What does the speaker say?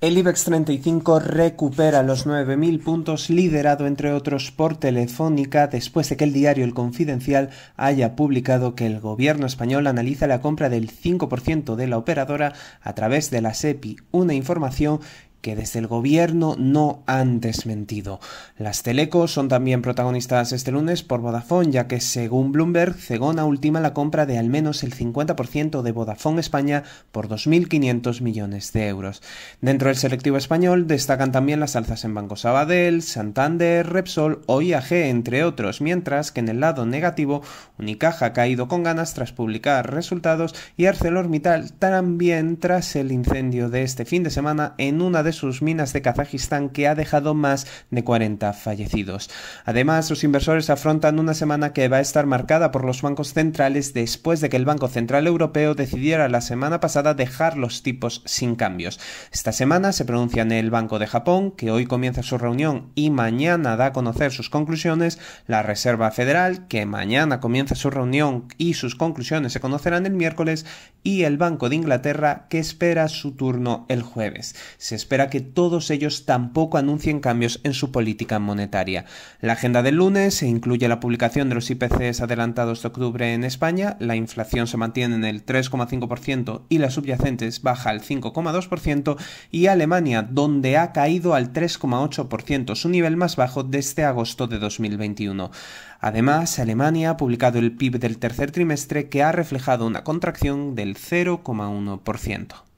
El IBEX 35 recupera los 9.000 puntos, liderado entre otros por Telefónica, después de que el diario El Confidencial haya publicado que el gobierno español analiza la compra del 5% de la operadora a través de la SEPI, una información que desde el gobierno no han desmentido. Las telecos son también protagonistas este lunes por Vodafone, ya que según Bloomberg, Cegona ultima la compra de al menos el 50% de Vodafone España por 2.500 millones de euros. Dentro del selectivo español destacan también las alzas en Banco Sabadell, Santander, Repsol o IAG, entre otros, mientras que en el lado negativo, Unicaja ha caído con ganas tras publicar resultados y ArcelorMittal también tras el incendio de este fin de semana en una de sus minas de Kazajistán que ha dejado más de 40 fallecidos. Además, los inversores afrontan una semana que va a estar marcada por los bancos centrales después de que el Banco Central Europeo decidiera la semana pasada dejar los tipos sin cambios. Esta semana se pronuncian el Banco de Japón, que hoy comienza su reunión y mañana da a conocer sus conclusiones, la Reserva Federal, que mañana comienza su reunión y sus conclusiones se conocerán el miércoles, y el Banco de Inglaterra, que espera su turno el jueves. Se espera que todos ellos tampoco anuncien cambios en su política monetaria. La agenda del lunes se incluye la publicación de los IPCs adelantados de octubre en España, la inflación se mantiene en el 3,5% y las subyacentes baja al 5,2% y Alemania, donde ha caído al 3,8%, su nivel más bajo desde agosto de 2021. Además, Alemania ha publicado el PIB del tercer trimestre que ha reflejado una contracción del 0,1%.